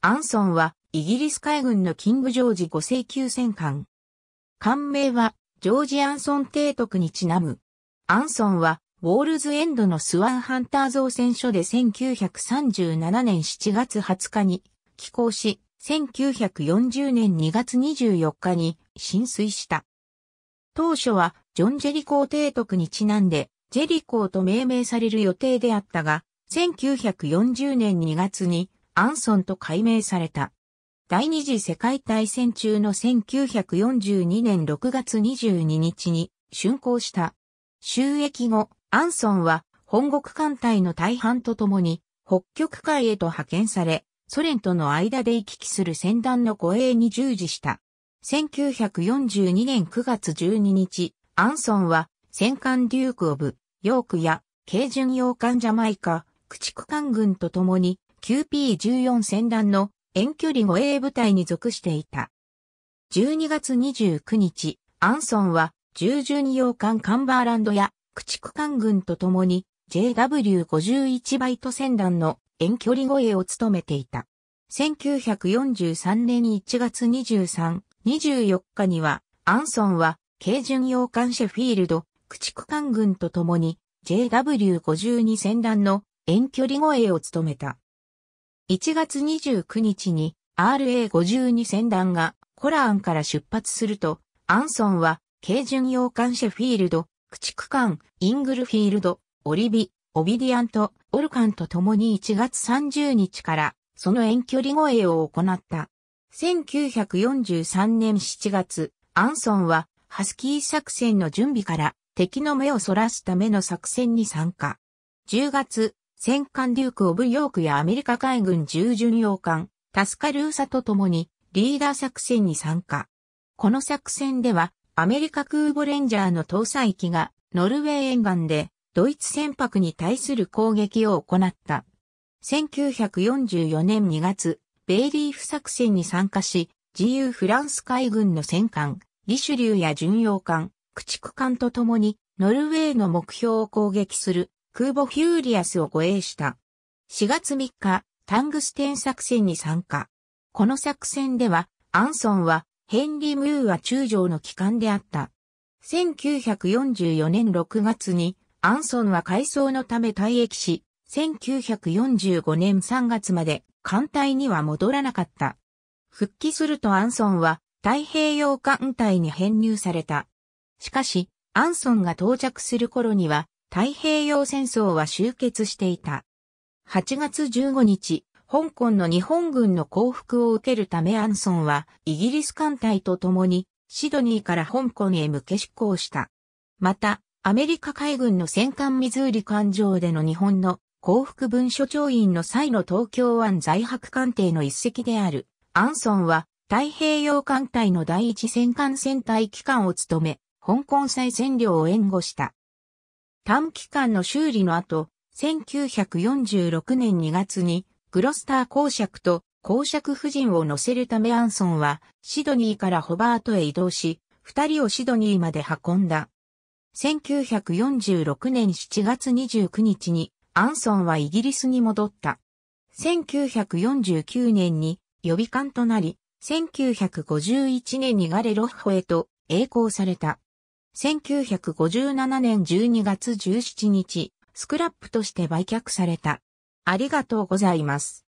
アンソンは、イギリス海軍のキング・ジョージ5世級戦艦。艦名は、ジョージ・アンソン提督にちなむ。アンソンは、ウォールズエンドのスワンハンター造船所で1937年7月20日に寄港し、1940年2月24日に浸水した。当初は、ジョン・ジェリコー提督にちなんで、ジェリコーと命名される予定であったが、1940年2月にアンソンと改名された。第二次世界大戦中の1942年6月22日に竣工した。収益後、アンソンは本国艦隊の大半とともに北極海へと派遣され、ソ連との間で行き来する戦団の護衛に従事した。1942年9月12日、アンソンは戦艦デューク・オブ・ヨークや軽巡洋艦ジャマイカ、駆逐艦軍と共に q p 1 4戦団の遠距離護衛部隊に属していた。12月29日、アンソンは従順洋艦カンバーランドや駆逐艦軍と共に JW51 バイト戦団の遠距離護衛を務めていた。1943年1月23、24日には、アンソンは軽巡洋艦シェフィールド、駆逐艦軍と共に JW52 戦団の遠距離護衛を務めた。1月29日に RA52 船団がコラーンから出発すると、アンソンは軽巡洋艦シェフィールド、駆逐艦イングルフィールド、オリビ、オビディアント、オルカンと共に1月30日からその遠距離護衛を行った。1943年7月、アンソンはハスキー作戦の準備から敵の目をそらすための作戦に参加。10月、戦艦デューク・オブ・ヨークやアメリカ海軍従巡洋艦、タスカルーサと共にリーダー作戦に参加。この作戦ではアメリカ空母レンジャーの搭載機がノルウェー沿岸でドイツ船舶に対する攻撃を行った。1944年2月、ベイリーフ作戦に参加し、自由フランス海軍の戦艦、リシュリューや巡洋艦、駆逐艦と共にノルウェーの目標を攻撃する空母フューリアスを護衛した。4月3日、タングステン作戦に参加。この作戦では、アンソンはヘンリー・ムーア中将の機関であった。1944年6月に、アンソンは改装のため退役し、1945年3月まで艦隊には戻らなかった。復帰するとアンソンは太平洋艦隊に編入された。しかし、アンソンが到着する頃には太平洋戦争は終結していた。8月15日、香港の日本軍の降伏を受けるためアンソンはイギリス艦隊と共にシドニーから香港へ向け出港した。また、アメリカ海軍の戦艦ミズーリ艦上での日本の幸福文書調印の際の東京湾在泊艦艇の一隻であるアンソンは太平洋艦隊の第一戦艦戦隊機関を務め、香港再占領を援護した。短期間の修理の後、1946年2月にグロスター公爵と公爵夫人を乗せるためアンソンはシドニーからホバートへ移動し、二人をシドニーまで運んだ。1946年7月29日にアンソンはイギリスに戻った。1949年に予備官となり、1951年にガレロッホへと栄光された。1957年12月17日、スクラップとして売却された。ありがとうございます。